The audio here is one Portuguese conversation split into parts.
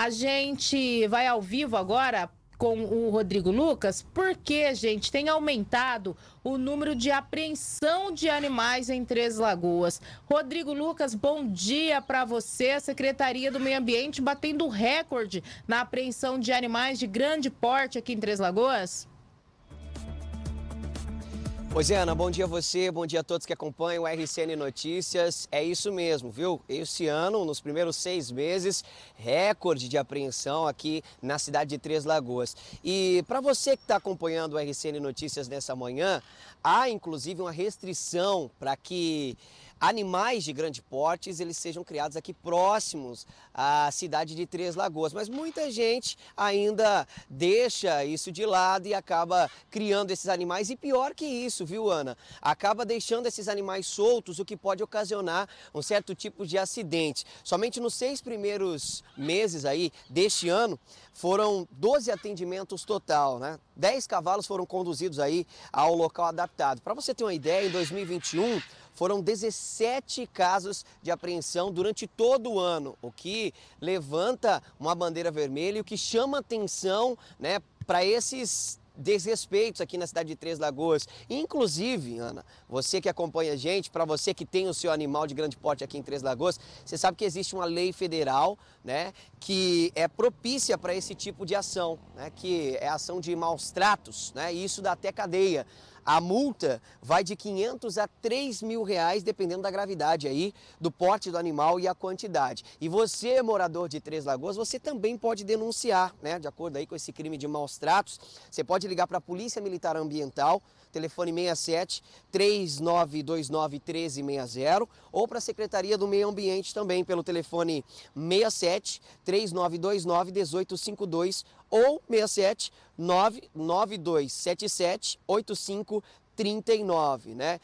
A gente vai ao vivo agora com o Rodrigo Lucas, porque, gente, tem aumentado o número de apreensão de animais em Três Lagoas. Rodrigo Lucas, bom dia para você. A Secretaria do Meio Ambiente batendo recorde na apreensão de animais de grande porte aqui em Três Lagoas. Ana, bom dia a você, bom dia a todos que acompanham o RCN Notícias. É isso mesmo, viu? Esse ano, nos primeiros seis meses, recorde de apreensão aqui na cidade de Três Lagoas. E para você que está acompanhando o RCN Notícias nessa manhã, há inclusive uma restrição para que animais de grande porte eles sejam criados aqui próximos à cidade de Três Lagoas, mas muita gente ainda deixa isso de lado e acaba criando esses animais e pior que isso, viu Ana? Acaba deixando esses animais soltos, o que pode ocasionar um certo tipo de acidente. Somente nos seis primeiros meses aí deste ano foram 12 atendimentos total, né? 10 cavalos foram conduzidos aí ao local adaptado. Para você ter uma ideia, em 2021 foram 17 casos de apreensão durante todo o ano, o que levanta uma bandeira vermelha e o que chama atenção né, para esses desrespeitos aqui na cidade de Três Lagoas. Inclusive, Ana, você que acompanha a gente, para você que tem o seu animal de grande porte aqui em Três Lagoas, você sabe que existe uma lei federal, né, que é propícia para esse tipo de ação, né, que é ação de maus tratos, né, e isso dá até cadeia. A multa vai de 500 a 3 mil reais, dependendo da gravidade aí, do porte do animal e a quantidade. E você, morador de Três Lagoas, você também pode denunciar, né? De acordo aí com esse crime de maus tratos, você pode ligar para a Polícia Militar Ambiental, telefone 67 3929 1360, ou para a Secretaria do Meio Ambiente também, pelo telefone 67 3929 1852 ou 67 99277 8539, né?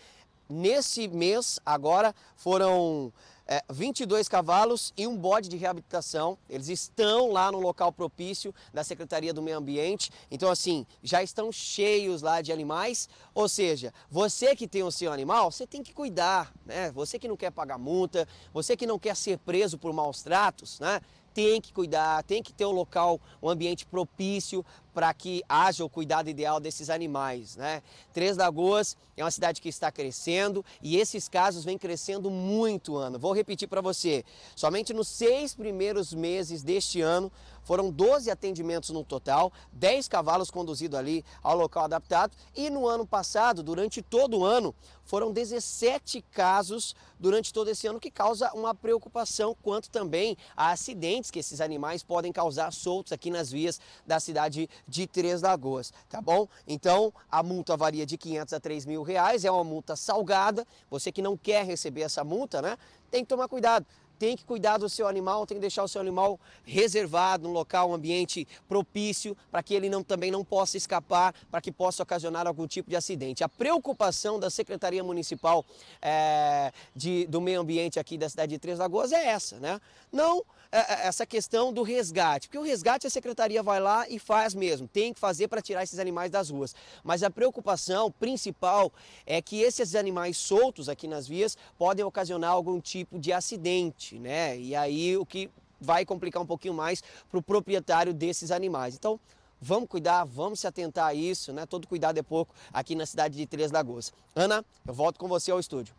Nesse mês, agora, foram é, eh, 22 cavalos e um bode de reabilitação. Eles estão lá no local propício da Secretaria do Meio Ambiente. Então, assim, já estão cheios lá de animais. Ou seja, você que tem o seu animal, você tem que cuidar, né? Você que não quer pagar multa, você que não quer ser preso por maus tratos, né? tem que cuidar, tem que ter um local, um ambiente propício para que haja o cuidado ideal desses animais. Né? Três Lagoas é uma cidade que está crescendo e esses casos vêm crescendo muito ano. Vou repetir para você: somente nos seis primeiros meses deste ano foram 12 atendimentos no total, 10 cavalos conduzidos ali ao local adaptado e no ano passado, durante todo o ano, foram 17 casos durante todo esse ano, que causa uma preocupação quanto também a acidentes que esses animais podem causar soltos aqui nas vias da cidade de Três Lagoas, tá bom? Então a multa varia de 500 a 3 mil reais, é uma multa salgada. Você que não quer receber essa multa, né, tem que tomar cuidado tem que cuidar do seu animal, tem que deixar o seu animal reservado, um local, um ambiente propício, para que ele não, também não possa escapar, para que possa ocasionar algum tipo de acidente. A preocupação da Secretaria Municipal é, de, do Meio Ambiente aqui da cidade de Três Lagoas é essa, né? Não é, essa questão do resgate, porque o resgate a Secretaria vai lá e faz mesmo, tem que fazer para tirar esses animais das ruas. Mas a preocupação principal é que esses animais soltos aqui nas vias podem ocasionar algum tipo de acidente né? E aí o que vai complicar um pouquinho mais para o proprietário desses animais. Então, Vamos cuidar, vamos se atentar a isso, né? Todo cuidado é pouco aqui na cidade de Três Lagoas. Ana, eu volto com você ao estúdio.